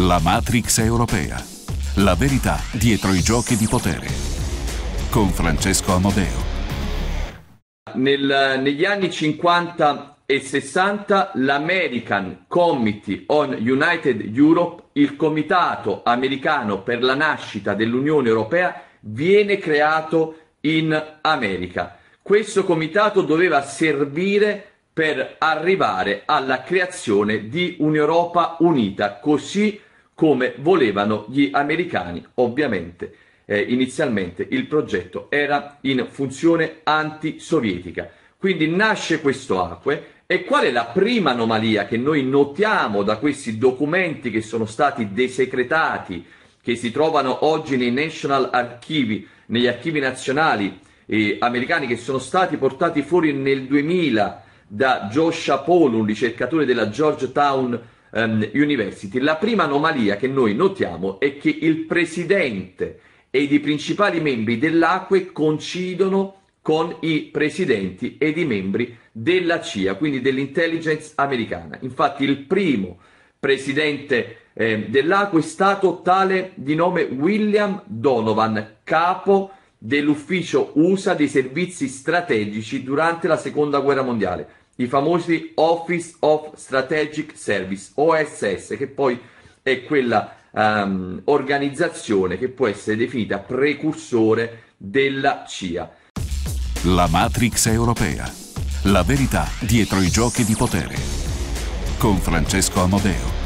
La Matrix europea. La verità dietro i giochi di potere. Con Francesco Amodeo. Nel, eh, negli anni 50 e 60 l'American Committee on United Europe, il comitato americano per la nascita dell'Unione Europea, viene creato in America. Questo comitato doveva servire per arrivare alla creazione di un'Europa unita, così come volevano gli americani, ovviamente. Eh, inizialmente il progetto era in funzione antisovietica. Quindi nasce questo acque e qual è la prima anomalia che noi notiamo da questi documenti che sono stati desecretati, che si trovano oggi nei National Archivi, negli archivi nazionali eh, americani che sono stati portati fuori nel 2000 da Joshua Paul, un ricercatore della Georgetown um, University, la prima anomalia che noi notiamo è che il presidente ed i principali membri dell'Acque coincidono con i presidenti ed i membri della CIA, quindi dell'intelligence americana. Infatti il primo presidente eh, dell'ACUE è stato tale di nome William Donovan, capo dell'ufficio USA dei servizi strategici durante la seconda guerra mondiale i famosi Office of Strategic Service, OSS, che poi è quella um, organizzazione che può essere definita precursore della CIA. La Matrix europea, la verità dietro i giochi di potere. Con Francesco Amodeo.